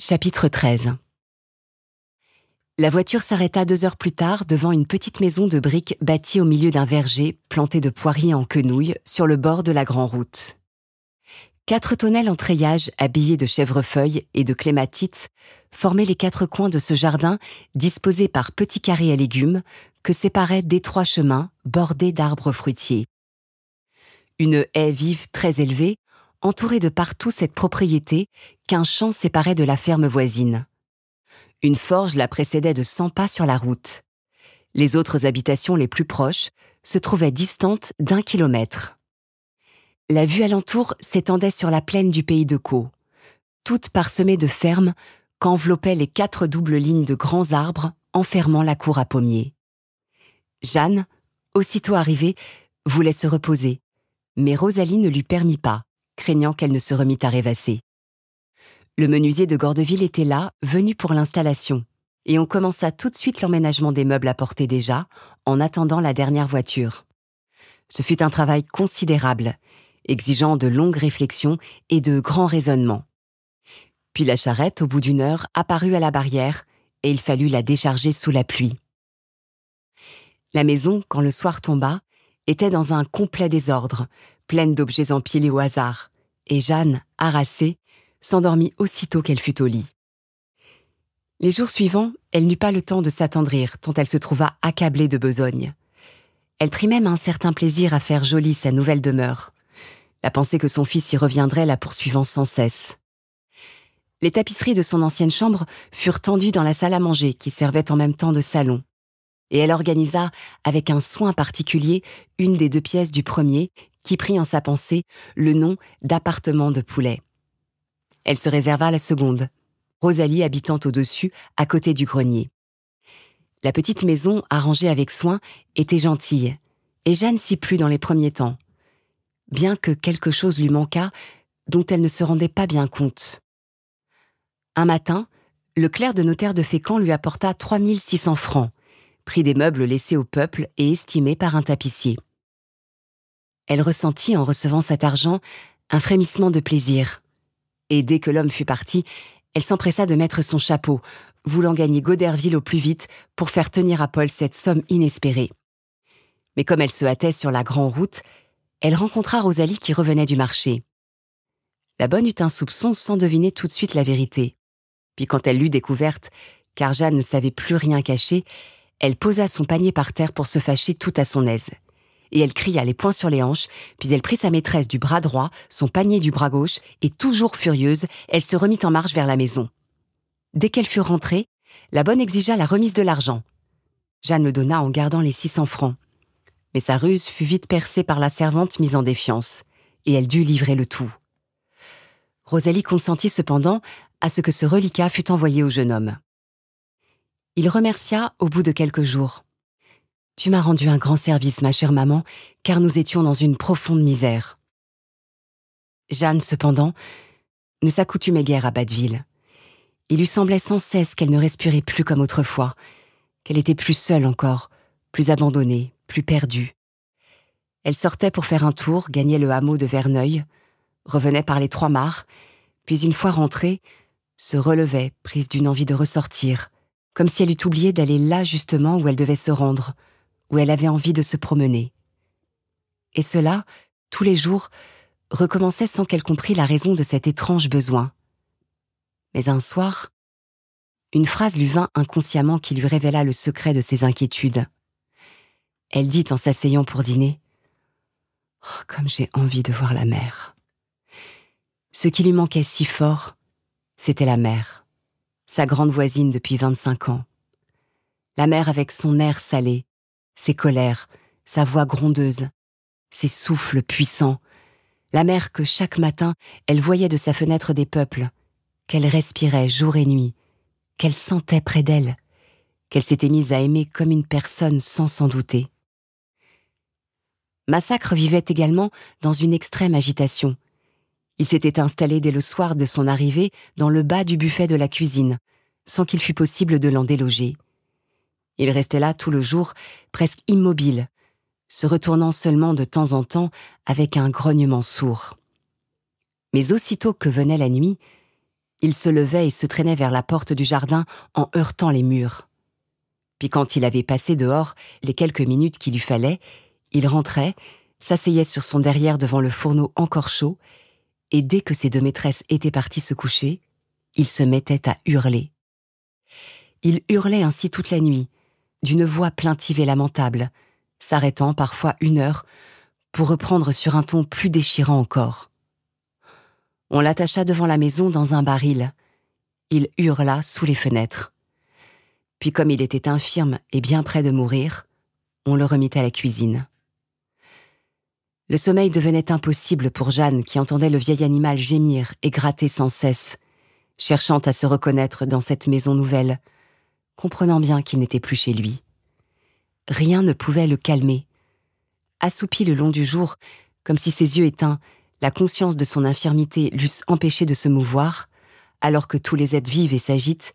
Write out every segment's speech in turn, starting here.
Chapitre 13 La voiture s'arrêta deux heures plus tard devant une petite maison de briques bâtie au milieu d'un verger planté de poiriers en quenouille sur le bord de la grand route. Quatre tonnelles en treillage habillées de chèvrefeuilles et de clématites formaient les quatre coins de ce jardin disposé par petits carrés à légumes que séparaient d'étroits chemins bordés d'arbres fruitiers. Une haie vive très élevée entourait de partout cette propriété qu'un champ séparait de la ferme voisine. Une forge la précédait de cent pas sur la route. Les autres habitations les plus proches se trouvaient distantes d'un kilomètre. La vue alentour s'étendait sur la plaine du pays de Caux, toute parsemée de fermes qu'enveloppaient les quatre doubles lignes de grands arbres enfermant la cour à pommiers. Jeanne, aussitôt arrivée, voulait se reposer, mais Rosalie ne lui permit pas, craignant qu'elle ne se remît à rêvasser. Le menuisier de Gordeville était là, venu pour l'installation, et on commença tout de suite l'emménagement des meubles à porter déjà, en attendant la dernière voiture. Ce fut un travail considérable, exigeant de longues réflexions et de grands raisonnements. Puis la charrette, au bout d'une heure, apparut à la barrière, et il fallut la décharger sous la pluie. La maison, quand le soir tomba, était dans un complet désordre, pleine d'objets empilés au hasard, et Jeanne, harassée, s'endormit aussitôt qu'elle fut au lit. Les jours suivants, elle n'eut pas le temps de s'attendrir tant elle se trouva accablée de besogne. Elle prit même un certain plaisir à faire jolie sa nouvelle demeure. La pensée que son fils y reviendrait la poursuivant sans cesse. Les tapisseries de son ancienne chambre furent tendues dans la salle à manger qui servait en même temps de salon. Et elle organisa, avec un soin particulier, une des deux pièces du premier qui prit en sa pensée le nom d'appartement de poulet. Elle se réserva la seconde, Rosalie habitant au-dessus, à côté du grenier. La petite maison, arrangée avec soin, était gentille, et Jeanne s'y plut dans les premiers temps, bien que quelque chose lui manquât dont elle ne se rendait pas bien compte. Un matin, le clerc de notaire de Fécamp lui apporta 3600 francs, prix des meubles laissés au peuple et estimés par un tapissier. Elle ressentit en recevant cet argent un frémissement de plaisir et dès que l'homme fut parti, elle s'empressa de mettre son chapeau, voulant gagner Goderville au plus vite pour faire tenir à Paul cette somme inespérée. Mais comme elle se hâtait sur la grande route, elle rencontra Rosalie qui revenait du marché. La bonne eut un soupçon sans deviner tout de suite la vérité. Puis quand elle l'eut découverte, car Jeanne ne savait plus rien cacher, elle posa son panier par terre pour se fâcher tout à son aise et elle cria les poings sur les hanches, puis elle prit sa maîtresse du bras droit, son panier du bras gauche, et toujours furieuse, elle se remit en marche vers la maison. Dès qu'elle fut rentrée, la bonne exigea la remise de l'argent. Jeanne le donna en gardant les six cents francs. Mais sa ruse fut vite percée par la servante mise en défiance, et elle dut livrer le tout. Rosalie consentit cependant à ce que ce reliquat fût envoyé au jeune homme. Il remercia au bout de quelques jours. Tu m'as rendu un grand service, ma chère maman, car nous étions dans une profonde misère. Jeanne, cependant, ne s'accoutumait guère à Batteville. Il lui semblait sans cesse qu'elle ne respirait plus comme autrefois, qu'elle était plus seule encore, plus abandonnée, plus perdue. Elle sortait pour faire un tour, gagnait le hameau de Verneuil, revenait par les trois mares, puis une fois rentrée, se relevait, prise d'une envie de ressortir, comme si elle eût oublié d'aller là justement où elle devait se rendre, où elle avait envie de se promener. Et cela, tous les jours, recommençait sans qu'elle comprît la raison de cet étrange besoin. Mais un soir, une phrase lui vint inconsciemment qui lui révéla le secret de ses inquiétudes. Elle dit en s'asseyant pour dîner oh, Comme j'ai envie de voir la mer. Ce qui lui manquait si fort, c'était la mer, sa grande voisine depuis 25 ans. La mer avec son air salé, ses colères, sa voix grondeuse, ses souffles puissants, la mer que chaque matin elle voyait de sa fenêtre des peuples, qu'elle respirait jour et nuit, qu'elle sentait près d'elle, qu'elle s'était mise à aimer comme une personne sans s'en douter. Massacre vivait également dans une extrême agitation. Il s'était installé dès le soir de son arrivée dans le bas du buffet de la cuisine, sans qu'il fût possible de l'en déloger. Il restait là tout le jour, presque immobile, se retournant seulement de temps en temps avec un grognement sourd. Mais aussitôt que venait la nuit, il se levait et se traînait vers la porte du jardin en heurtant les murs. Puis quand il avait passé dehors les quelques minutes qu'il lui fallait, il rentrait, s'asseyait sur son derrière devant le fourneau encore chaud, et dès que ses deux maîtresses étaient parties se coucher, il se mettait à hurler. Il hurlait ainsi toute la nuit, d'une voix plaintive et lamentable, s'arrêtant parfois une heure pour reprendre sur un ton plus déchirant encore. On l'attacha devant la maison dans un baril. Il hurla sous les fenêtres. Puis comme il était infirme et bien près de mourir, on le remit à la cuisine. Le sommeil devenait impossible pour Jeanne qui entendait le vieil animal gémir et gratter sans cesse, cherchant à se reconnaître dans cette maison nouvelle, comprenant bien qu'il n'était plus chez lui. Rien ne pouvait le calmer. Assoupi le long du jour, comme si ses yeux éteints, la conscience de son infirmité l'eussent empêché de se mouvoir, alors que tous les êtres vivent et s'agitent,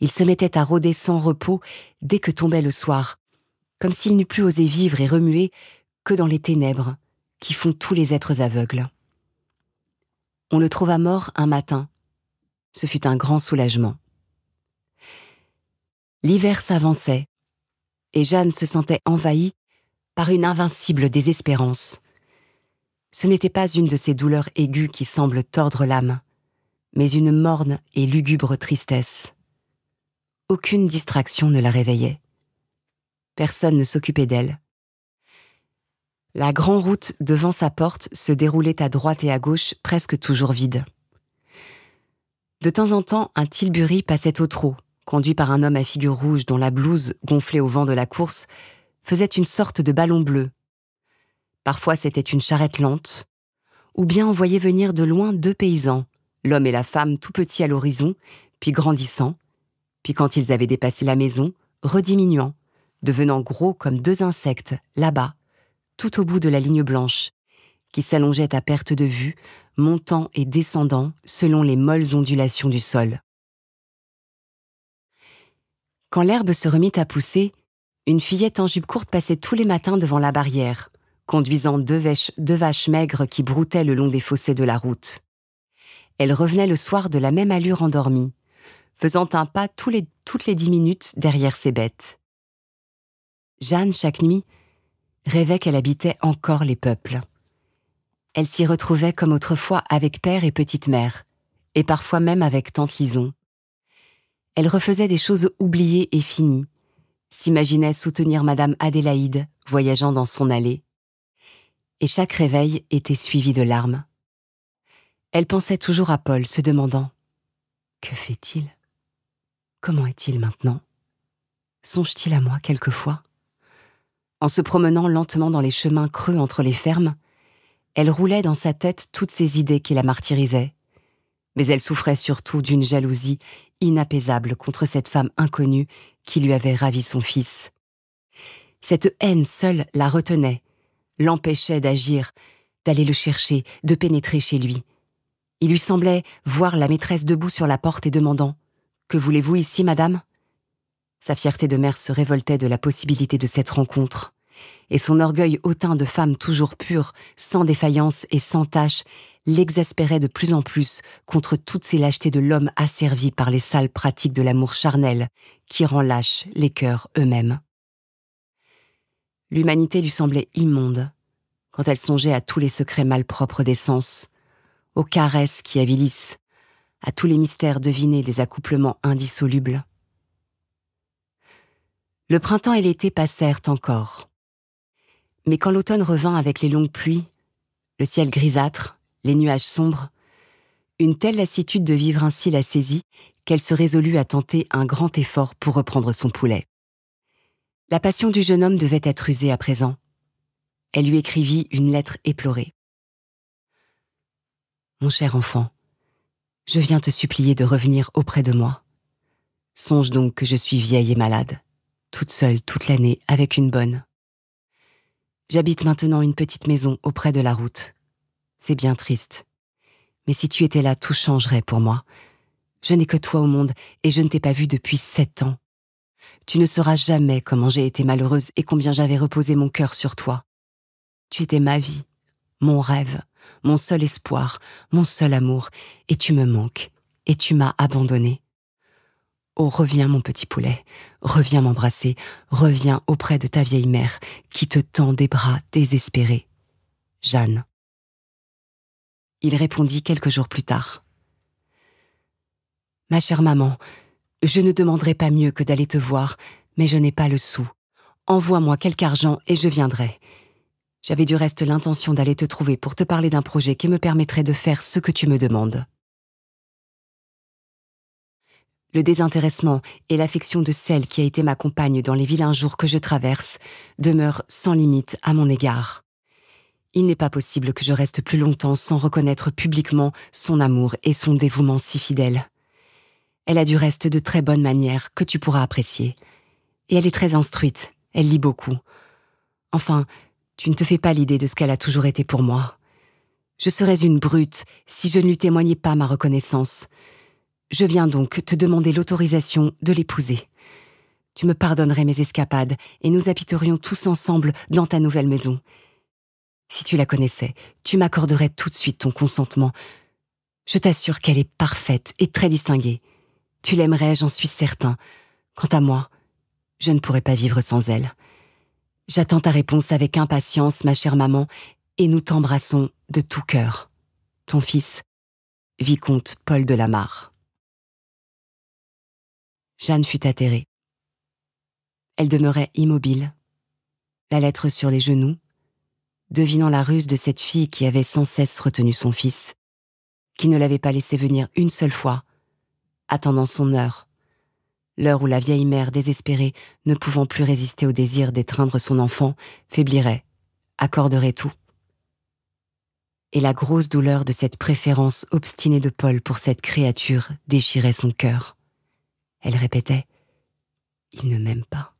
il se mettait à rôder sans repos dès que tombait le soir, comme s'il n'eût plus osé vivre et remuer que dans les ténèbres qui font tous les êtres aveugles. On le trouva mort un matin. Ce fut un grand soulagement. L'hiver s'avançait, et Jeanne se sentait envahie par une invincible désespérance. Ce n'était pas une de ces douleurs aiguës qui semblent tordre l'âme, mais une morne et lugubre tristesse. Aucune distraction ne la réveillait. Personne ne s'occupait d'elle. La grand route devant sa porte se déroulait à droite et à gauche, presque toujours vide. De temps en temps, un tilbury passait au trot, conduit par un homme à figure rouge dont la blouse, gonflée au vent de la course, faisait une sorte de ballon bleu. Parfois c'était une charrette lente, ou bien on voyait venir de loin deux paysans, l'homme et la femme tout petits à l'horizon, puis grandissant, puis quand ils avaient dépassé la maison, rediminuant, devenant gros comme deux insectes, là-bas, tout au bout de la ligne blanche, qui s'allongeait à perte de vue, montant et descendant selon les molles ondulations du sol. Quand l'herbe se remit à pousser, une fillette en jupe courte passait tous les matins devant la barrière, conduisant deux, vaches, vaches maigres qui broutaient le long des fossés de la route. Elle revenait le soir de la même allure endormie, faisant un pas toutes les dix minutes derrière ses bêtes. Jeanne, chaque nuit, rêvait qu'elle habitait encore les peuples. Elle s'y retrouvait comme autrefois avec père et petite-mère, et parfois même avec tante Lison. Elle refaisait des choses oubliées et finies, s'imaginait soutenir Madame Adélaïde, voyageant dans son allée. Et chaque réveil était suivi de larmes. Elle pensait toujours à Paul, se demandant ⁇ Que fait-il Comment est-il maintenant Songe-t-il à moi quelquefois ?⁇ En se promenant lentement dans les chemins creux entre les fermes, elle roulait dans sa tête toutes ces idées qui la martyrisaient. Mais elle souffrait surtout d'une jalousie inapaisable contre cette femme inconnue qui lui avait ravi son fils. Cette haine seule la retenait, l'empêchait d'agir, d'aller le chercher, de pénétrer chez lui. Il lui semblait voir la maîtresse debout sur la porte et demandant Que voulez-vous ici, madame Sa fierté de mère se révoltait de la possibilité de cette rencontre et son orgueil hautain de femme toujours pure, sans défaillance et sans tache, l'exaspérait de plus en plus contre toutes ces lâchetés de l'homme asservi par les sales pratiques de l'amour charnel, qui rend lâches les cœurs eux-mêmes. L'humanité lui semblait immonde, quand elle songeait à tous les secrets malpropres des sens, aux caresses qui avilissent, à tous les mystères devinés des accouplements indissolubles. Le printemps et l'été passèrent encore. Mais quand l'automne revint avec les longues pluies, le ciel grisâtre, les nuages sombres, une telle lassitude de vivre ainsi la saisit qu'elle se résolut à tenter un grand effort pour reprendre son poulet. La passion du jeune homme devait être usée à présent. Elle lui écrivit une lettre éplorée. Mon cher enfant, je viens te supplier de revenir auprès de moi. Songe donc que je suis vieille et malade, toute seule toute l'année avec une bonne. J'habite maintenant une petite maison auprès de la route. C'est bien triste. Mais si tu étais là, tout changerait pour moi. Je n'ai que toi au monde et je ne t'ai pas vu depuis sept ans. Tu ne sauras jamais comment j'ai été malheureuse et combien j'avais reposé mon cœur sur toi. Tu étais ma vie, mon rêve, mon seul espoir, mon seul amour, et tu me manques, et tu m'as abandonnée. Oh, reviens, mon petit poulet, reviens m'embrasser, reviens auprès de ta vieille mère qui te tend des bras désespérés. Jeanne. Il répondit quelques jours plus tard. Ma chère maman, je ne demanderai pas mieux que d'aller te voir, mais je n'ai pas le sou. Envoie-moi quelque argent et je viendrai. J'avais du reste l'intention d'aller te trouver pour te parler d'un projet qui me permettrait de faire ce que tu me demandes le désintéressement et l'affection de celle qui a été ma compagne dans les vilains jours que je traverse demeurent sans limite à mon égard. Il n'est pas possible que je reste plus longtemps sans reconnaître publiquement son amour et son dévouement si fidèle. Elle a du reste de très bonnes manières que tu pourras apprécier. Et elle est très instruite, elle lit beaucoup. Enfin, tu ne te fais pas l'idée de ce qu'elle a toujours été pour moi. Je serais une brute si je ne lui témoignais pas ma reconnaissance, je viens donc te demander l'autorisation de l'épouser. Tu me pardonnerais mes escapades et nous habiterions tous ensemble dans ta nouvelle maison. Si tu la connaissais, tu m'accorderais tout de suite ton consentement. Je t'assure qu'elle est parfaite et très distinguée. Tu l'aimerais, j'en suis certain. Quant à moi, je ne pourrais pas vivre sans elle. J'attends ta réponse avec impatience, ma chère maman, et nous t'embrassons de tout cœur. Ton fils, vicomte Paul de Lamarre. Jeanne fut atterrée. Elle demeurait immobile, la lettre sur les genoux, devinant la ruse de cette fille qui avait sans cesse retenu son fils, qui ne l'avait pas laissé venir une seule fois, attendant son heure, l'heure où la vieille mère désespérée, ne pouvant plus résister au désir d'étreindre son enfant, faiblirait, accorderait tout. Et la grosse douleur de cette préférence obstinée de Paul pour cette créature déchirait son cœur. Elle répétait Il ne m'aime pas.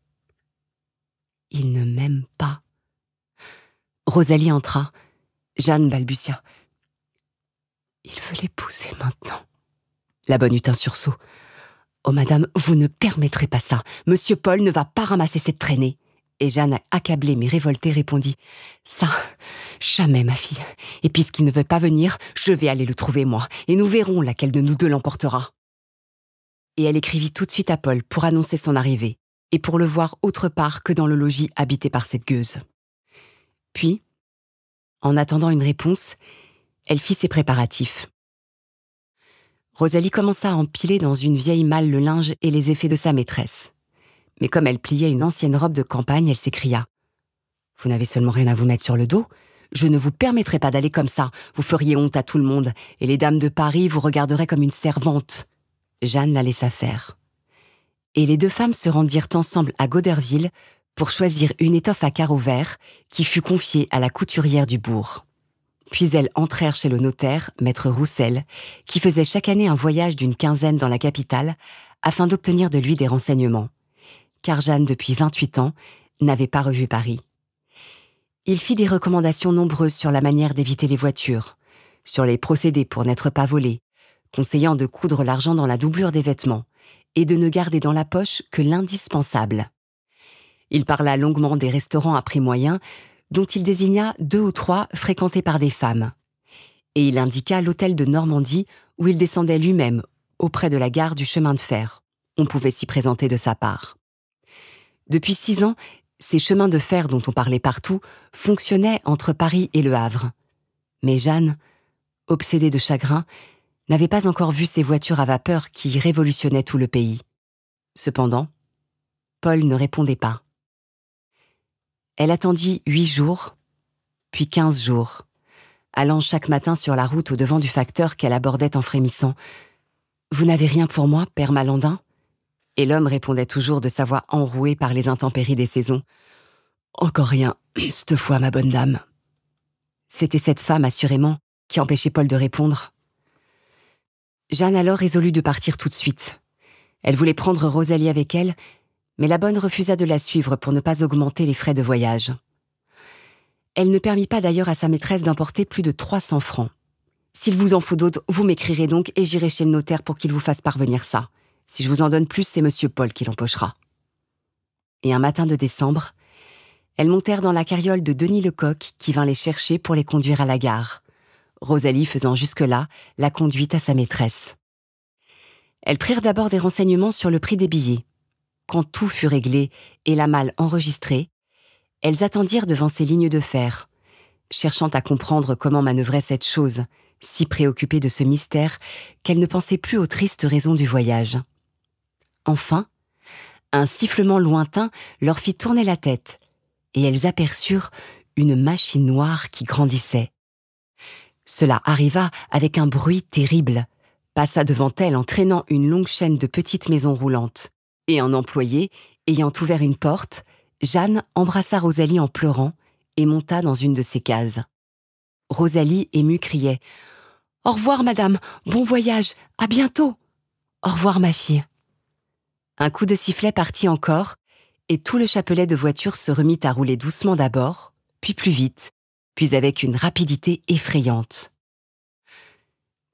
Il ne m'aime pas. Rosalie entra. Jeanne balbutia. Il veut l'épouser maintenant. La bonne eut un sursaut. Oh madame, vous ne permettrez pas ça. Monsieur Paul ne va pas ramasser cette traînée. Et Jeanne, accablée mais révoltée, répondit Ça, jamais, ma fille. Et puisqu'il ne veut pas venir, je vais aller le trouver, moi, et nous verrons laquelle de nous deux l'emportera et elle écrivit tout de suite à Paul pour annoncer son arrivée, et pour le voir autre part que dans le logis habité par cette gueuse. Puis, en attendant une réponse, elle fit ses préparatifs. Rosalie commença à empiler dans une vieille malle le linge et les effets de sa maîtresse. Mais comme elle pliait une ancienne robe de campagne, elle s'écria Vous n'avez seulement rien à vous mettre sur le dos Je ne vous permettrai pas d'aller comme ça. Vous feriez honte à tout le monde, et les dames de Paris vous regarderaient comme une servante. Jeanne la laissa faire. Et les deux femmes se rendirent ensemble à Goderville pour choisir une étoffe à carreaux verts qui fut confiée à la couturière du bourg. Puis elles entrèrent chez le notaire, maître Roussel, qui faisait chaque année un voyage d'une quinzaine dans la capitale afin d'obtenir de lui des renseignements. Car Jeanne, depuis 28 ans, n'avait pas revu Paris. Il fit des recommandations nombreuses sur la manière d'éviter les voitures, sur les procédés pour n'être pas volé, conseillant de coudre l'argent dans la doublure des vêtements et de ne garder dans la poche que l'indispensable. Il parla longuement des restaurants à prix moyen, dont il désigna deux ou trois fréquentés par des femmes. Et il indiqua l'hôtel de Normandie où il descendait lui-même, auprès de la gare du chemin de fer. On pouvait s'y présenter de sa part. Depuis six ans, ces chemins de fer dont on parlait partout fonctionnaient entre Paris et Le Havre. Mais Jeanne, obsédée de chagrin, n'avait pas encore vu ces voitures à vapeur qui révolutionnaient tout le pays. Cependant, Paul ne répondait pas. Elle attendit huit jours, puis quinze jours, allant chaque matin sur la route au devant du facteur qu'elle abordait en frémissant. Vous n'avez rien pour moi, père Malandin Et l'homme répondait toujours de sa voix enrouée par les intempéries des saisons. Encore rien, cette fois, ma bonne dame. C'était cette femme, assurément, qui empêchait Paul de répondre. Jeanne alors résolut de partir tout de suite. Elle voulait prendre Rosalie avec elle, mais la bonne refusa de la suivre pour ne pas augmenter les frais de voyage. Elle ne permit pas d'ailleurs à sa maîtresse d'emporter plus de 300 francs. S'il vous en faut d'autres, vous m'écrirez donc et j'irai chez le notaire pour qu'il vous fasse parvenir ça. Si je vous en donne plus, c'est monsieur Paul qui l'empochera. Et un matin de décembre, elles montèrent dans la carriole de Denis Lecoq qui vint les chercher pour les conduire à la gare. Rosalie faisant jusque-là la conduite à sa maîtresse. Elles prirent d'abord des renseignements sur le prix des billets. Quand tout fut réglé et la malle enregistrée, elles attendirent devant ces lignes de fer, cherchant à comprendre comment manœuvrait cette chose, si préoccupée de ce mystère qu'elles ne pensaient plus aux tristes raisons du voyage. Enfin, un sifflement lointain leur fit tourner la tête, et elles aperçurent une machine noire qui grandissait. Cela arriva avec un bruit terrible, passa devant elle en traînant une longue chaîne de petites maisons roulantes. Et un employé, ayant ouvert une porte, Jeanne embrassa Rosalie en pleurant et monta dans une de ses cases. Rosalie, émue, criait Au revoir, madame, bon voyage, à bientôt Au revoir, ma fille Un coup de sifflet partit encore, et tout le chapelet de voitures se remit à rouler doucement d'abord, puis plus vite, puis avec une rapidité effrayante.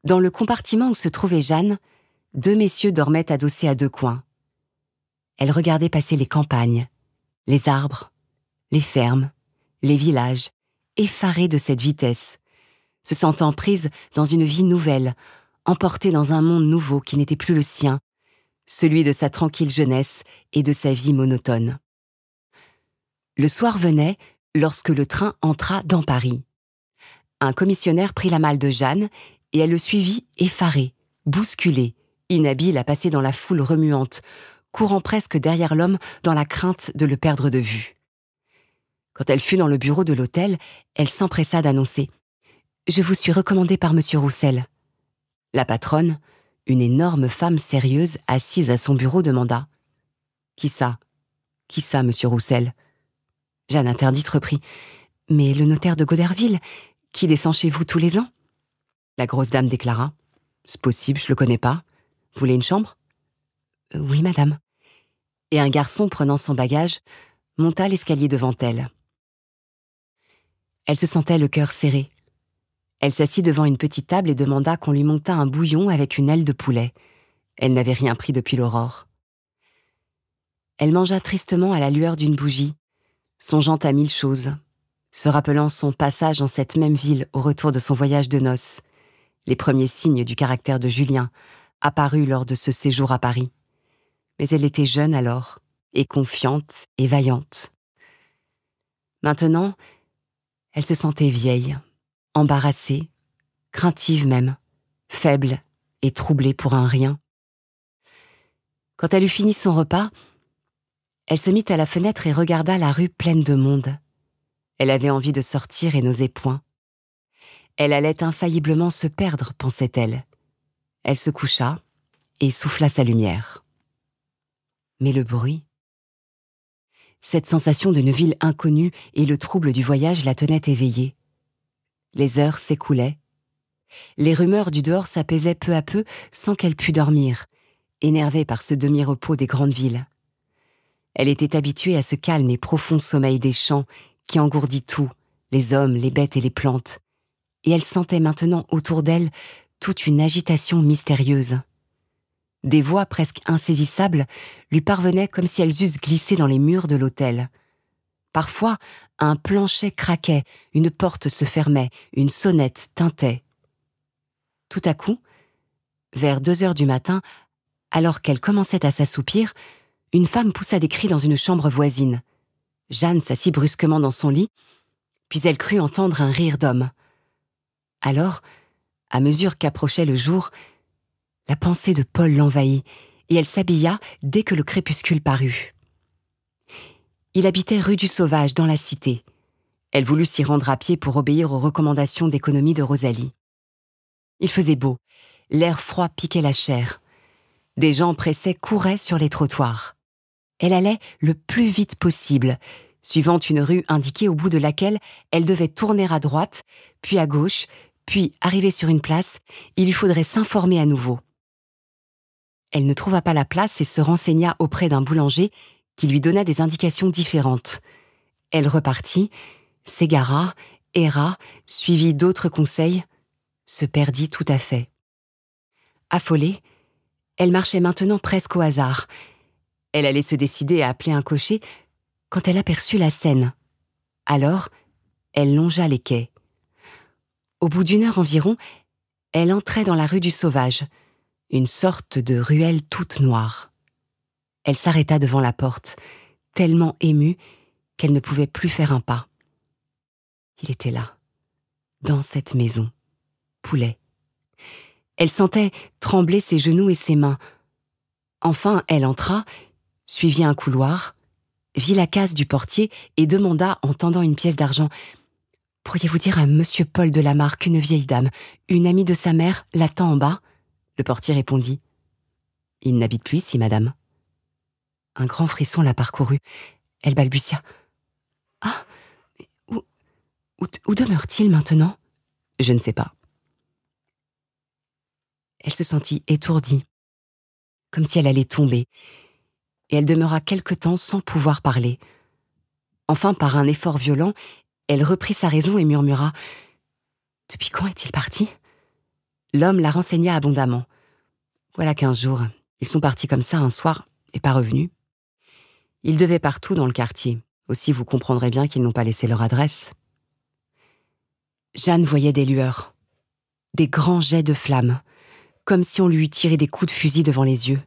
Dans le compartiment où se trouvait Jeanne, deux messieurs dormaient adossés à deux coins. Elle regardait passer les campagnes, les arbres, les fermes, les villages, effarée de cette vitesse, se sentant prise dans une vie nouvelle, emportée dans un monde nouveau qui n'était plus le sien, celui de sa tranquille jeunesse et de sa vie monotone. Le soir venait lorsque le train entra dans Paris. Un commissionnaire prit la malle de Jeanne et elle le suivit effarée, bousculée, inhabile à passer dans la foule remuante, courant presque derrière l'homme dans la crainte de le perdre de vue. Quand elle fut dans le bureau de l'hôtel, elle s'empressa d'annoncer Je vous suis recommandée par M. Roussel. La patronne, une énorme femme sérieuse assise à son bureau, demanda Qui ça Qui ça, M. Roussel Jeanne interdite reprit. Mais le notaire de Goderville, qui descend chez vous tous les ans La grosse dame déclara. C'est possible, je le connais pas. Vous voulez une chambre euh, Oui, madame. Et un garçon prenant son bagage monta l'escalier devant elle. Elle se sentait le cœur serré. Elle s'assit devant une petite table et demanda qu'on lui montât un bouillon avec une aile de poulet. Elle n'avait rien pris depuis l'aurore. Elle mangea tristement à la lueur d'une bougie, songeant à mille choses, se rappelant son passage en cette même ville au retour de son voyage de noces, les premiers signes du caractère de Julien, apparus lors de ce séjour à Paris. Mais elle était jeune alors, et confiante et vaillante. Maintenant, elle se sentait vieille, embarrassée, craintive même, faible et troublée pour un rien. Quand elle eut fini son repas, elle se mit à la fenêtre et regarda la rue pleine de monde. Elle avait envie de sortir et n'osait point. Elle allait infailliblement se perdre, pensait-elle. Elle se coucha et souffla sa lumière. Mais le bruit Cette sensation d'une ville inconnue et le trouble du voyage la tenaient éveillée. Les heures s'écoulaient. Les rumeurs du dehors s'apaisaient peu à peu sans qu'elle pût dormir, énervée par ce demi-repos des grandes villes. Elle était habituée à ce calme et profond sommeil des champs qui engourdit tout, les hommes, les bêtes et les plantes. Et elle sentait maintenant autour d'elle toute une agitation mystérieuse. Des voix presque insaisissables lui parvenaient comme si elles eussent glissé dans les murs de l'hôtel. Parfois, un plancher craquait, une porte se fermait, une sonnette tintait. Tout à coup, vers deux heures du matin, alors qu'elle commençait à s'assoupir, une femme poussa des cris dans une chambre voisine. Jeanne s'assit brusquement dans son lit, puis elle crut entendre un rire d'homme. Alors, à mesure qu'approchait le jour, la pensée de Paul l'envahit, et elle s'habilla dès que le crépuscule parut. Il habitait rue du Sauvage, dans la cité. Elle voulut s'y rendre à pied pour obéir aux recommandations d'économie de Rosalie. Il faisait beau, l'air froid piquait la chair. Des gens pressés couraient sur les trottoirs. Elle allait le plus vite possible, suivant une rue indiquée au bout de laquelle elle devait tourner à droite, puis à gauche, puis, arriver sur une place, il lui faudrait s'informer à nouveau. Elle ne trouva pas la place et se renseigna auprès d'un boulanger qui lui donna des indications différentes. Elle repartit, s'égara, erra, suivit d'autres conseils, se perdit tout à fait. Affolée, elle marchait maintenant presque au hasard, elle allait se décider à appeler un cocher quand elle aperçut la scène. Alors, elle longea les quais. Au bout d'une heure environ, elle entrait dans la rue du Sauvage, une sorte de ruelle toute noire. Elle s'arrêta devant la porte, tellement émue qu'elle ne pouvait plus faire un pas. Il était là, dans cette maison, Poulet. Elle sentait trembler ses genoux et ses mains. Enfin, elle entra, suivit un couloir, vit la case du portier et demanda en tendant une pièce d'argent Pourriez-vous dire à Monsieur Paul de Lamarre qu'une vieille dame, une amie de sa mère, l'attend en bas Le portier répondit Il n'habite plus ici, madame. Un grand frisson la parcourut. Elle balbutia Ah Où, où demeure-t-il maintenant Je ne sais pas. Elle se sentit étourdie, comme si elle allait tomber et elle demeura quelque temps sans pouvoir parler. Enfin, par un effort violent, elle reprit sa raison et murmura Depuis quand est-il parti L'homme la renseigna abondamment. Voilà quinze jours. Ils sont partis comme ça un soir et pas revenus. Ils devaient partout dans le quartier. Aussi, vous comprendrez bien qu'ils n'ont pas laissé leur adresse. Jeanne voyait des lueurs, des grands jets de flammes, comme si on lui eût tiré des coups de fusil devant les yeux.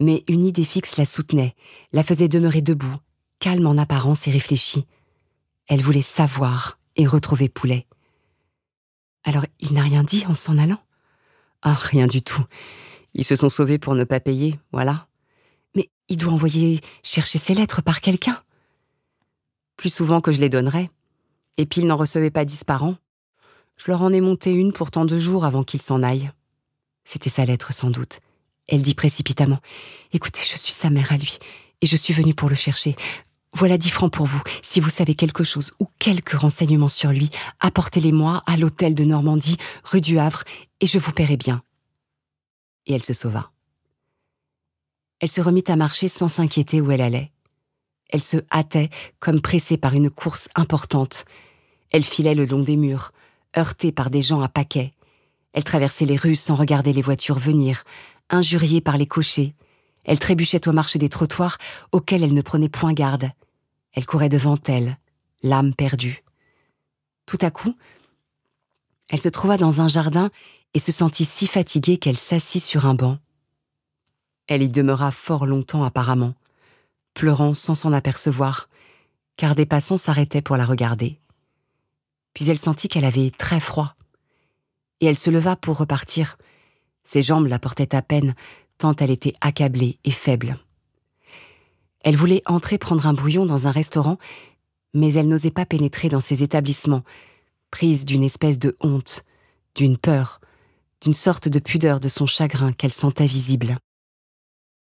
Mais une idée fixe la soutenait, la faisait demeurer debout, calme en apparence et réfléchie. Elle voulait savoir et retrouver Poulet. Alors il n'a rien dit en s'en allant Ah, rien du tout. Ils se sont sauvés pour ne pas payer, voilà. Mais il doit envoyer chercher ses lettres par quelqu'un. Plus souvent que je les donnerais. Et puis il n'en recevait pas dix Je leur en ai monté une pour tant de jours avant qu'ils s'en aillent. C'était sa lettre sans doute. Elle dit précipitamment. Écoutez, je suis sa mère à lui, et je suis venue pour le chercher. Voilà dix francs pour vous. Si vous savez quelque chose ou quelques renseignements sur lui, apportez-les-moi à l'hôtel de Normandie, rue du Havre, et je vous paierai bien. Et elle se sauva. Elle se remit à marcher sans s'inquiéter où elle allait. Elle se hâtait, comme pressée par une course importante. Elle filait le long des murs, heurtée par des gens à paquets. Elle traversait les rues sans regarder les voitures venir, injuriée par les cochers. Elle trébuchait aux marches des trottoirs auxquels elle ne prenait point garde. Elle courait devant elle, l'âme perdue. Tout à coup, elle se trouva dans un jardin et se sentit si fatiguée qu'elle s'assit sur un banc. Elle y demeura fort longtemps apparemment, pleurant sans s'en apercevoir, car des passants s'arrêtaient pour la regarder. Puis elle sentit qu'elle avait très froid, et elle se leva pour repartir, ses jambes la portaient à peine, tant elle était accablée et faible. Elle voulait entrer prendre un bouillon dans un restaurant, mais elle n'osait pas pénétrer dans ces établissements, prise d'une espèce de honte, d'une peur, d'une sorte de pudeur de son chagrin qu'elle sentait visible.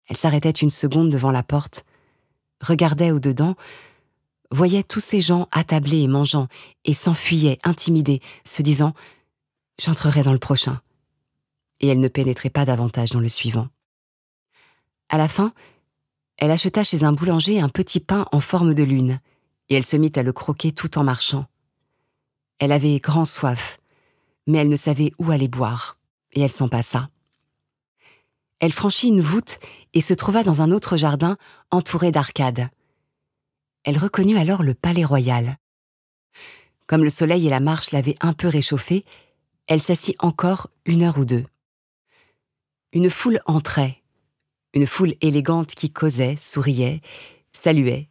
Elle s'arrêtait une seconde devant la porte, regardait au-dedans, voyait tous ces gens attablés et mangeant, et s'enfuyait, intimidée, se disant ⁇ J'entrerai dans le prochain ⁇ et elle ne pénétrait pas davantage dans le suivant. À la fin, elle acheta chez un boulanger un petit pain en forme de lune, et elle se mit à le croquer tout en marchant. Elle avait grand soif, mais elle ne savait où aller boire, et elle s'en passa. Elle franchit une voûte et se trouva dans un autre jardin entouré d'arcades. Elle reconnut alors le palais royal. Comme le soleil et la marche l'avaient un peu réchauffée, elle s'assit encore une heure ou deux. Une foule entrait, une foule élégante qui causait, souriait, saluait,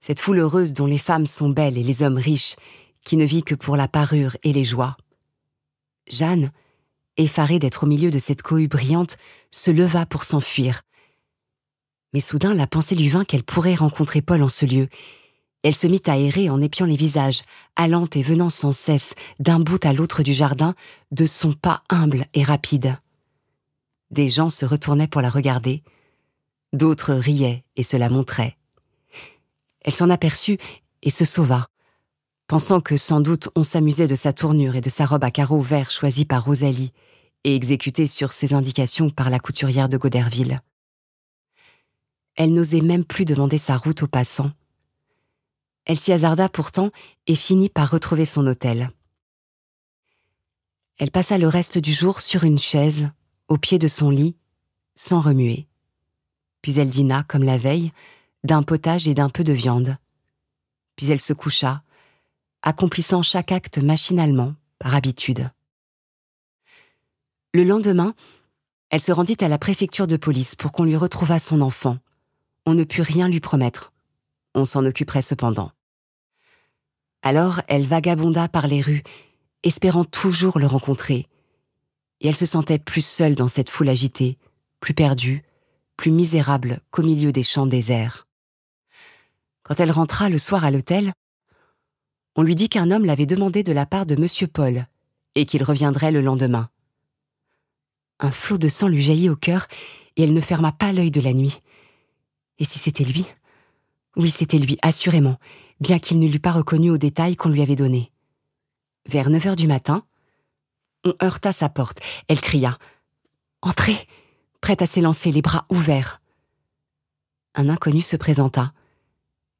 cette foule heureuse dont les femmes sont belles et les hommes riches, qui ne vit que pour la parure et les joies. Jeanne, effarée d'être au milieu de cette cohue brillante, se leva pour s'enfuir. Mais soudain la pensée lui vint qu'elle pourrait rencontrer Paul en ce lieu. Elle se mit à errer en épiant les visages, allant et venant sans cesse, d'un bout à l'autre du jardin, de son pas humble et rapide. Des gens se retournaient pour la regarder, d'autres riaient et se la montraient. Elle s'en aperçut et se sauva, pensant que sans doute on s'amusait de sa tournure et de sa robe à carreaux verts choisie par Rosalie et exécutée sur ses indications par la couturière de Goderville. Elle n'osait même plus demander sa route aux passants. Elle s'y hasarda pourtant et finit par retrouver son hôtel. Elle passa le reste du jour sur une chaise, au pied de son lit, sans remuer. Puis elle dîna, comme la veille, d'un potage et d'un peu de viande. Puis elle se coucha, accomplissant chaque acte machinalement, par habitude. Le lendemain, elle se rendit à la préfecture de police pour qu'on lui retrouvât son enfant. On ne put rien lui promettre. On s'en occuperait cependant. Alors elle vagabonda par les rues, espérant toujours le rencontrer, et elle se sentait plus seule dans cette foule agitée, plus perdue, plus misérable qu'au milieu des champs déserts. Quand elle rentra le soir à l'hôtel, on lui dit qu'un homme l'avait demandé de la part de M. Paul, et qu'il reviendrait le lendemain. Un flot de sang lui jaillit au cœur, et elle ne ferma pas l'œil de la nuit. Et si c'était lui Oui, c'était lui, assurément, bien qu'il ne l'eût pas reconnu aux détails qu'on lui avait donnés. Vers 9 heures du matin, heurta sa porte. Elle cria. Entrez prête à s'élancer, les bras ouverts. Un inconnu se présenta,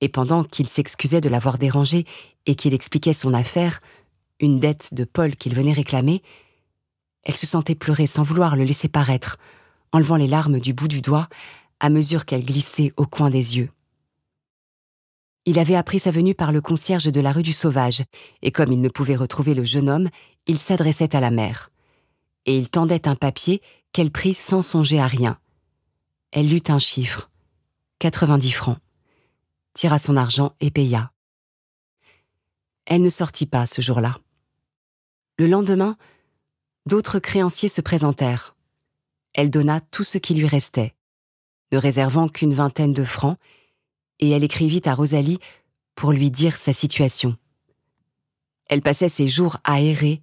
et pendant qu'il s'excusait de l'avoir dérangée et qu'il expliquait son affaire, une dette de Paul qu'il venait réclamer, elle se sentait pleurer sans vouloir le laisser paraître, enlevant les larmes du bout du doigt à mesure qu'elle glissait au coin des yeux. Il avait appris sa venue par le concierge de la rue du Sauvage, et comme il ne pouvait retrouver le jeune homme, il s'adressait à la mère. Et il tendait un papier qu'elle prit sans songer à rien. Elle lut un chiffre. 90 francs. Tira son argent et paya. Elle ne sortit pas ce jour-là. Le lendemain, d'autres créanciers se présentèrent. Elle donna tout ce qui lui restait, ne réservant qu'une vingtaine de francs, et elle écrivit à Rosalie pour lui dire sa situation. Elle passait ses jours à errer,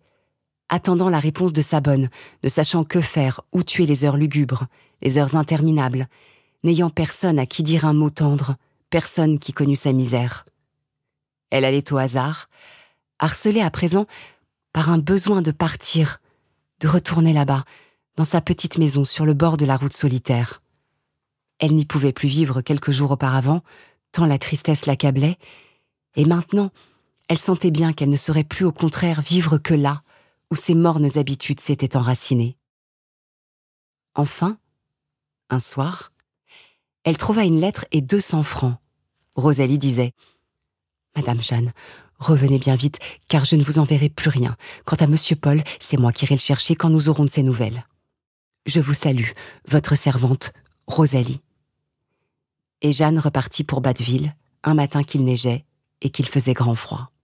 attendant la réponse de sa bonne, ne sachant que faire, où tuer les heures lugubres, les heures interminables, n'ayant personne à qui dire un mot tendre, personne qui connût sa misère. Elle allait au hasard, harcelée à présent par un besoin de partir, de retourner là-bas, dans sa petite maison sur le bord de la route solitaire. Elle n'y pouvait plus vivre quelques jours auparavant, tant la tristesse l'accablait, et maintenant, elle sentait bien qu'elle ne saurait plus au contraire vivre que là, où ses mornes habitudes s'étaient enracinées. Enfin, un soir, elle trouva une lettre et deux cents francs. Rosalie disait Madame Jeanne, revenez bien vite, car je ne vous enverrai plus rien. Quant à Monsieur Paul, c'est moi qui irai le chercher quand nous aurons de ses nouvelles. Je vous salue, votre servante, Rosalie. Et Jeanne repartit pour Batteville, un matin qu'il neigeait et qu'il faisait grand froid.